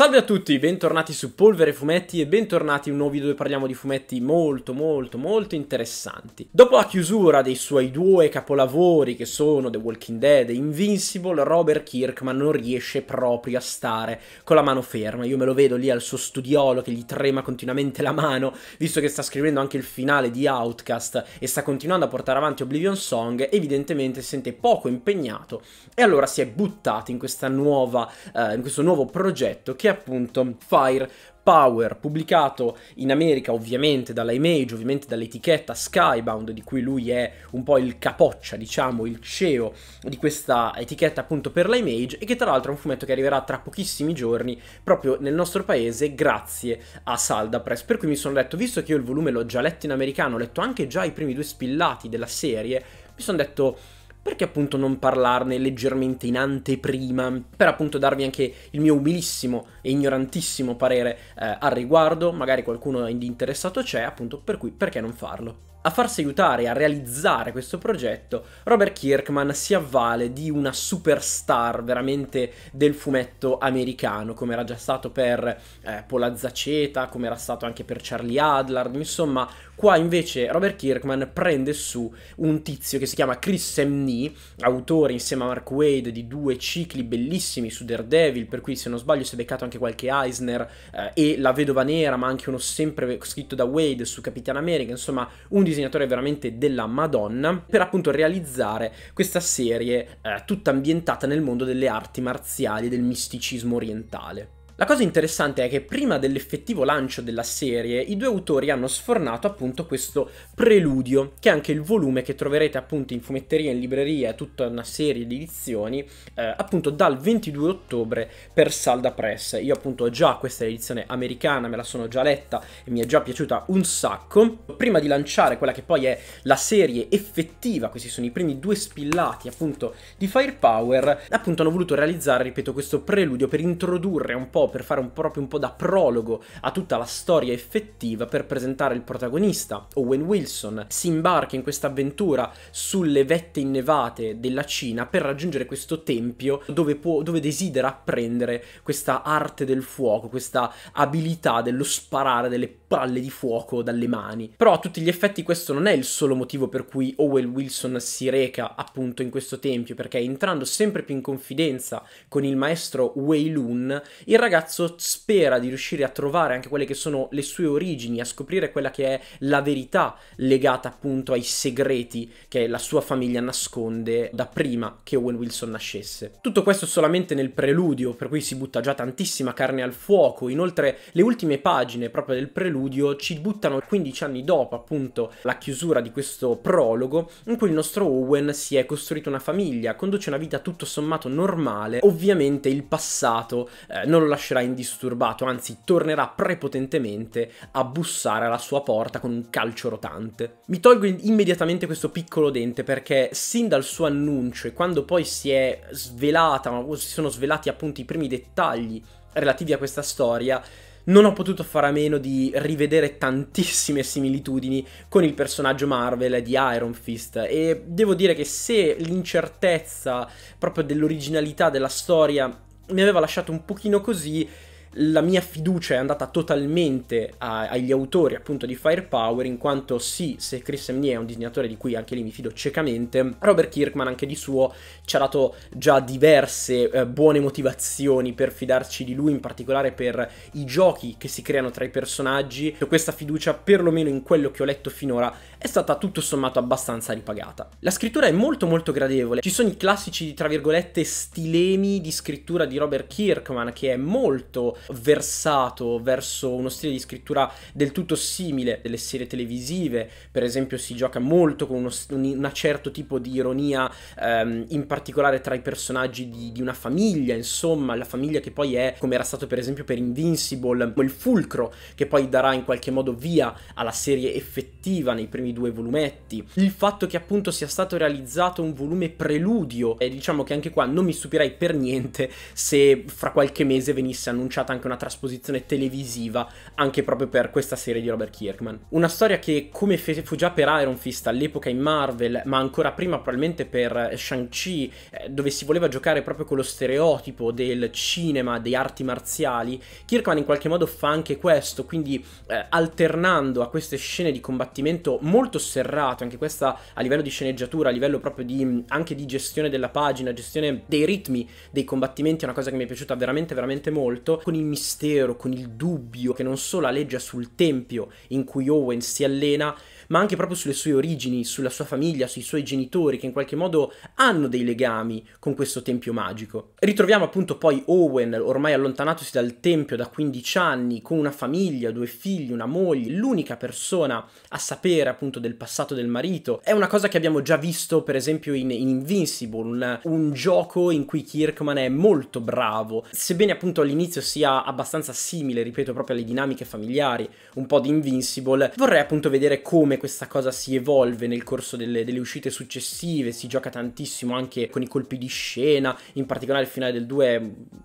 Salve a tutti, bentornati su Polvere Fumetti e bentornati in un nuovo video dove parliamo di fumetti molto molto molto interessanti. Dopo la chiusura dei suoi due capolavori che sono The Walking Dead e Invincible, Robert Kirkman non riesce proprio a stare con la mano ferma. Io me lo vedo lì al suo studiolo che gli trema continuamente la mano, visto che sta scrivendo anche il finale di Outcast e sta continuando a portare avanti Oblivion Song, evidentemente si sente poco impegnato e allora si è buttato in, nuova, eh, in questo nuovo progetto che appunto Fire Power, pubblicato in America ovviamente dalla Image, ovviamente dall'etichetta Skybound, di cui lui è un po' il capoccia, diciamo, il CEO di questa etichetta appunto per la Image, e che tra l'altro è un fumetto che arriverà tra pochissimi giorni proprio nel nostro paese grazie a Salda Press. Per cui mi sono detto, visto che io il volume l'ho già letto in americano, ho letto anche già i primi due spillati della serie, mi sono detto perché appunto non parlarne leggermente in anteprima, per appunto darvi anche il mio umilissimo e ignorantissimo parere eh, al riguardo, magari qualcuno di interessato c'è, appunto per cui perché non farlo. A farsi aiutare a realizzare questo progetto, Robert Kirkman si avvale di una superstar veramente del fumetto americano, come era già stato per eh, Polazzaceta, come era stato anche per Charlie Adlard, insomma Qua invece Robert Kirkman prende su un tizio che si chiama Chris Semnee, autore insieme a Mark Wade di due cicli bellissimi su Daredevil, per cui se non sbaglio si è beccato anche qualche Eisner eh, e La Vedova Nera, ma anche uno sempre scritto da Wade su Capitan America, insomma un disegnatore veramente della Madonna, per appunto realizzare questa serie eh, tutta ambientata nel mondo delle arti marziali e del misticismo orientale. La cosa interessante è che prima dell'effettivo lancio della serie i due autori hanno sfornato appunto questo preludio, che è anche il volume che troverete appunto in fumetteria, in libreria, e tutta una serie di edizioni, eh, appunto dal 22 ottobre per Salda Press. Io appunto ho già questa edizione americana, me la sono già letta e mi è già piaciuta un sacco. Prima di lanciare quella che poi è la serie effettiva, questi sono i primi due spillati appunto di Firepower, appunto hanno voluto realizzare, ripeto, questo preludio per introdurre un po' per fare un, proprio un po' da prologo a tutta la storia effettiva per presentare il protagonista, Owen Wilson, si imbarca in questa avventura sulle vette innevate della Cina per raggiungere questo tempio dove, può, dove desidera apprendere questa arte del fuoco, questa abilità dello sparare delle palle di fuoco dalle mani. Però a tutti gli effetti questo non è il solo motivo per cui Owen Wilson si reca appunto in questo tempio, perché entrando sempre più in confidenza con il maestro Wei Lun, il ragazzo ragazzo spera di riuscire a trovare anche quelle che sono le sue origini, a scoprire quella che è la verità legata appunto ai segreti che la sua famiglia nasconde da prima che Owen Wilson nascesse. Tutto questo solamente nel preludio, per cui si butta già tantissima carne al fuoco, inoltre le ultime pagine proprio del preludio ci buttano 15 anni dopo appunto la chiusura di questo prologo in cui il nostro Owen si è costruito una famiglia, conduce una vita tutto sommato normale, ovviamente il passato eh, non lo lascia lascerà indisturbato, anzi tornerà prepotentemente a bussare alla sua porta con un calcio rotante. Mi tolgo immediatamente questo piccolo dente perché sin dal suo annuncio e quando poi si è svelata, o si sono svelati appunto i primi dettagli relativi a questa storia, non ho potuto fare a meno di rivedere tantissime similitudini con il personaggio Marvel di Iron Fist e devo dire che se l'incertezza proprio dell'originalità della storia mi aveva lasciato un pochino così la mia fiducia è andata totalmente a, agli autori appunto di Firepower in quanto sì, se Chris M. Emnier è un disegnatore di cui anche lì mi fido ciecamente, Robert Kirkman anche di suo ci ha dato già diverse eh, buone motivazioni per fidarci di lui, in particolare per i giochi che si creano tra i personaggi. e Questa fiducia, perlomeno in quello che ho letto finora, è stata tutto sommato abbastanza ripagata. La scrittura è molto molto gradevole, ci sono i classici tra virgolette stilemi di scrittura di Robert Kirkman che è molto versato verso uno stile di scrittura del tutto simile delle serie televisive, per esempio si gioca molto con uno, un, certo tipo di ironia, ehm, in particolare tra i personaggi di, di, una famiglia, insomma, la famiglia che poi è, come era stato per esempio per Invincible, quel fulcro che poi darà in qualche modo via alla serie effettiva nei primi due volumetti. Il fatto che appunto sia stato realizzato un volume preludio, e diciamo che anche qua non mi stupirei per niente se fra qualche mese venisse annunciata stata anche una trasposizione televisiva anche proprio per questa serie di Robert Kirkman. Una storia che come fu già per Iron Fist all'epoca in Marvel, ma ancora prima probabilmente per eh, Shang-Chi, eh, dove si voleva giocare proprio con lo stereotipo del cinema, dei arti marziali, Kirkman in qualche modo fa anche questo, quindi eh, alternando a queste scene di combattimento molto serrato, anche questa a livello di sceneggiatura, a livello proprio di, mm, anche di gestione della pagina, gestione dei ritmi dei combattimenti, è una cosa che mi è piaciuta veramente veramente molto, con il mistero, con il dubbio che non solo aleggia sul tempio in cui Owen si allena, ma anche proprio sulle sue origini, sulla sua famiglia, sui suoi genitori che in qualche modo hanno dei legami con questo tempio magico. Ritroviamo appunto poi Owen, ormai allontanatosi dal tempio da 15 anni, con una famiglia, due figli, una moglie, l'unica persona a sapere appunto del passato del marito. È una cosa che abbiamo già visto per esempio in, in Invincible, un, un gioco in cui Kirkman è molto bravo, sebbene appunto all'inizio sia abbastanza simile, ripeto, proprio alle dinamiche familiari, un po' di Invincible, vorrei appunto vedere come questa cosa si evolve nel corso delle, delle, uscite successive, si gioca tantissimo anche con i colpi di scena, in particolare il finale del 2 è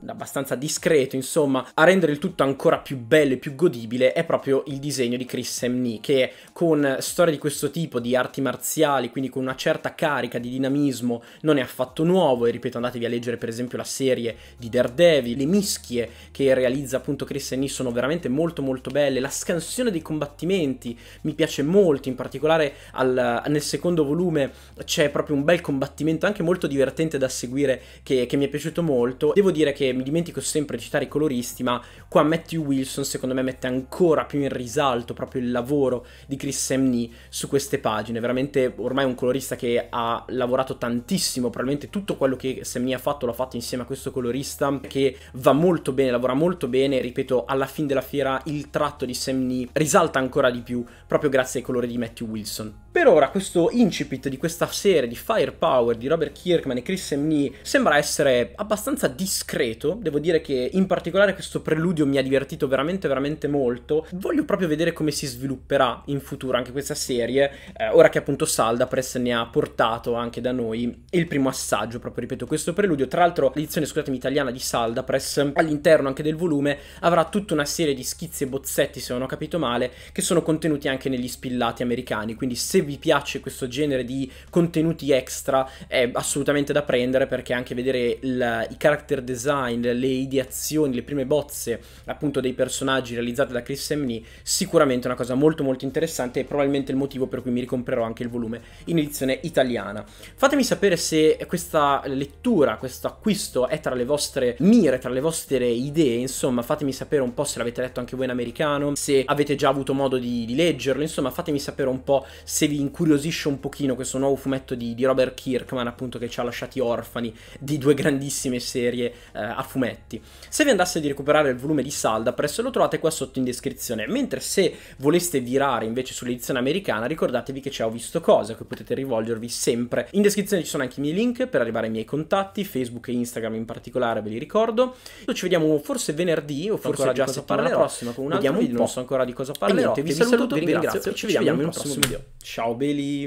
abbastanza discreto, insomma, a rendere il tutto ancora più bello e più godibile è proprio il disegno di Chris Semney, che con storie di questo tipo, di arti marziali, quindi con una certa carica di dinamismo, non è affatto nuovo e ripeto andatevi a leggere per esempio la serie di Daredevil, le mischie che realizza appunto Chris Semney sono veramente molto molto belle, la scansione dei combattimenti mi piace molto, corti, in particolare al, nel secondo volume c'è proprio un bel combattimento anche molto divertente da seguire che, che mi è piaciuto molto. Devo dire che mi dimentico sempre di citare i coloristi, ma qua Matthew Wilson secondo me mette ancora più in risalto proprio il lavoro di Chris Semney su queste pagine, veramente ormai un colorista che ha lavorato tantissimo, probabilmente tutto quello che Semney ha fatto l'ha fatto insieme a questo colorista che va molto bene, lavora molto bene, ripeto, alla fine della fiera il tratto di Semney risalta ancora di più proprio grazie ai coloristi favore di Matthew Wilson. Per ora questo incipit di questa serie di Firepower di Robert Kirkman e Chris Semnee sembra essere abbastanza discreto, devo dire che in particolare questo preludio mi ha divertito veramente veramente molto, voglio proprio vedere come si svilupperà in futuro anche questa serie, eh, ora che appunto Salda Press ne ha portato anche da noi il primo assaggio, proprio ripeto questo preludio, tra l'altro l'edizione scusatemi italiana di Salda Press all'interno anche del volume avrà tutta una serie di schizzi e bozzetti se non ho capito male che sono contenuti anche negli spillati filmati americani, quindi se vi piace questo genere di contenuti extra è assolutamente da prendere perché anche vedere il, i character design, le ideazioni, le prime bozze appunto dei personaggi realizzate da Chris Semney sicuramente è una cosa molto molto interessante e probabilmente il motivo per cui mi ricomprerò anche il volume in edizione italiana. Fatemi sapere se questa lettura, questo acquisto è tra le vostre mire, tra le vostre idee, insomma fatemi sapere un po' se l'avete letto anche voi in americano, se avete già avuto modo di, di leggerlo, insomma fatemi sapere sapere un po' se vi incuriosisce un pochino questo nuovo fumetto di, di Robert Kirkman, appunto che ci ha lasciati orfani di due grandissime serie eh, a fumetti. Se vi andasse di recuperare il volume di Saldapress lo trovate qua sotto in descrizione, mentre se voleste virare invece sull'edizione americana ricordatevi che c'è Ho visto cose, a cui potete rivolgervi sempre. In descrizione ci sono anche i miei link per arrivare ai miei contatti, Facebook e Instagram in particolare ve li ricordo. Noi ci vediamo forse venerdì o forse già settimana prossima con un altro Vediamo video, un non so ancora di cosa parlerò. Niente, vi, vi saluto, saluto, vi ringrazio, vi ringrazio ci, ci vediamo Cameron, Cameron Prossimo, Prossimo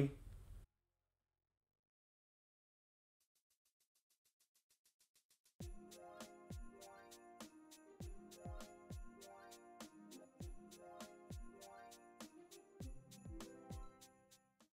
deu.